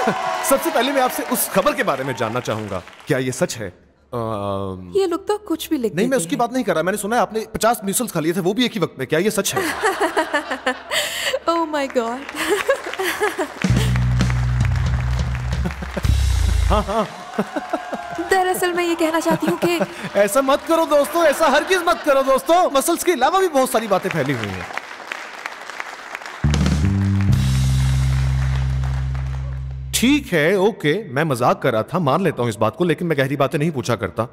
सबसे पहले मैं आपसे उस खबर के बारे में जानना चाहूंगा क्या ये सच है आ... ये लोग तो कुछ भी लिख नहीं मैं उसकी बात नहीं कर रहा मैंने सुना है आपने पचास म्यूसल्स खा लिए थे वो भी एक ही वक्त में क्या ये सच है माय oh गॉड हाँ हाँ दरअसल मैं ये कहना चाहती हूँ कि ऐसा मत करो दोस्तों ऐसा हर चीज मत करो दोस्तों मसल्स के अलावा भी बहुत सारी बातें फैली हुई हैं ठीक है ओके मैं मजाक कर रहा था मान लेता हूँ इस बात को लेकिन मैं गहरी बातें नहीं पूछा करता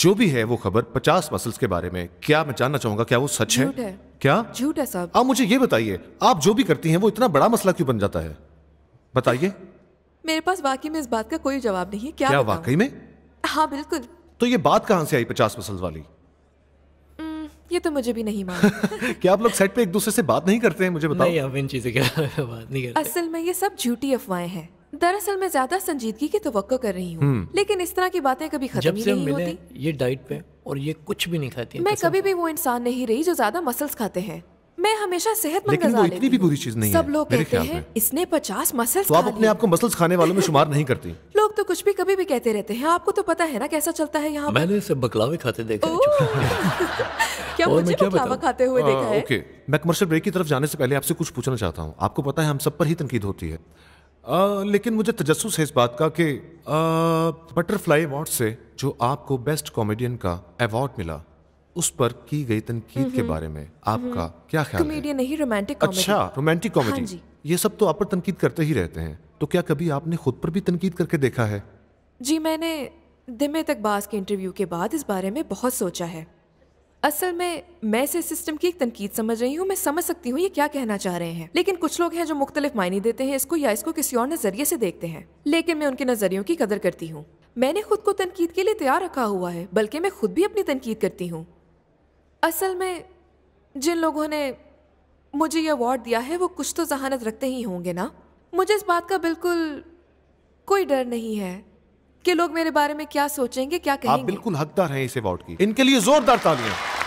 जो भी है वो खबर पचास मसल्स के बारे में क्या मैं जानना चाहूंगा क्या वो सच है? है क्या झूठ है साहब आप मुझे ये बताइए आप जो भी करती हैं वो इतना बड़ा मसला क्यों बन जाता है बताइए मेरे पास वाकई में इस बात का कोई जवाब नहीं है क्या, क्या वाकई में हाँ बिल्कुल तो ये बात कहाँ से आई पचास मसल्स वाली हम्म, ये तो मुझे भी नहीं मालूम क्या आप लोग सेट पे एक दूसरे से बात नहीं करते हैं मुझे बताओ नहीं अब इन चीजें क्या बात नहीं करते असल में ये सब झूठी अफवाहें हैं दरअसल मैं ज्यादा संजीदगी की तो कर रही हूँ हम्म। लेकिन इस तरह की बातें कभी खत्म ही नहीं होती ये डाइट पे और ये कुछ भी नहीं खाती मैं कभी भी वो इंसान नहीं रही जो ज्यादा मसल्स खाते हैं मैं हमेशा सेहतमंद इतनी भी बुरी चीज नहीं सब लोग कहते हैं इसने पचास मसल्स तो आप अपने आप को मसल्स खाने वालों में शुमार नहीं करती लोग तो कुछ भी कभी भी कहते रहते हैं आपको तो पता है ना कैसा चलता है यहाँ मैंने इसे बकलावे खाते देखे क्या मुझे बकलावा खाते हुए हाँ, देखा है मैं कमर्शियल ब्रेक की तरफ जाने से पहले आपसे कुछ पूछना चाहता हूँ आपको पता है हम सब पर ही तनकीद होती है आ, लेकिन मुझे तजस्स है इस बात का कि बटरफ्लाई अवार्ड से जो आपको बेस्ट कॉमेडियन का अवार्ड मिला उस पर की गई तनकीद के बारे में आपका क्या ख्याल कॉमेडियन नहीं रोमांटिक अच्छा रोमांटिक कॉमेडी हाँ ये सब तो आप पर तनकीद करते ही रहते हैं तो क्या कभी आपने खुद पर भी तनकीद करके देखा है जी मैंने दिमे तक बास के इंटरव्यू के बाद इस बारे में बहुत सोचा है असल में मैं इसे सिस्टम की एक तनकीद समझ रही हूँ मैं समझ सकती हूँ ये क्या कहना चाह रहे हैं लेकिन कुछ लोग हैं जो मुख्तलिफ मायने देते हैं इसको या इसको किसी और नज़रिए से देखते हैं लेकिन मैं उनके नज़रियों की कदर करती हूँ मैंने खुद को तनकीद के लिए तैयार रखा हुआ है बल्कि मैं खुद भी अपनी तनकीद करती हूँ असल में जिन लोगों ने मुझे ये अवार्ड दिया है वो कुछ तो जहानत रखते ही होंगे ना मुझे इस बात का बिल्कुल कोई डर नहीं है कि लोग मेरे बारे में क्या सोचेंगे क्या कहेंगे आप बिल्कुल हकदार हैं इसे अवार्ड की इनके लिए जोरदार तालियां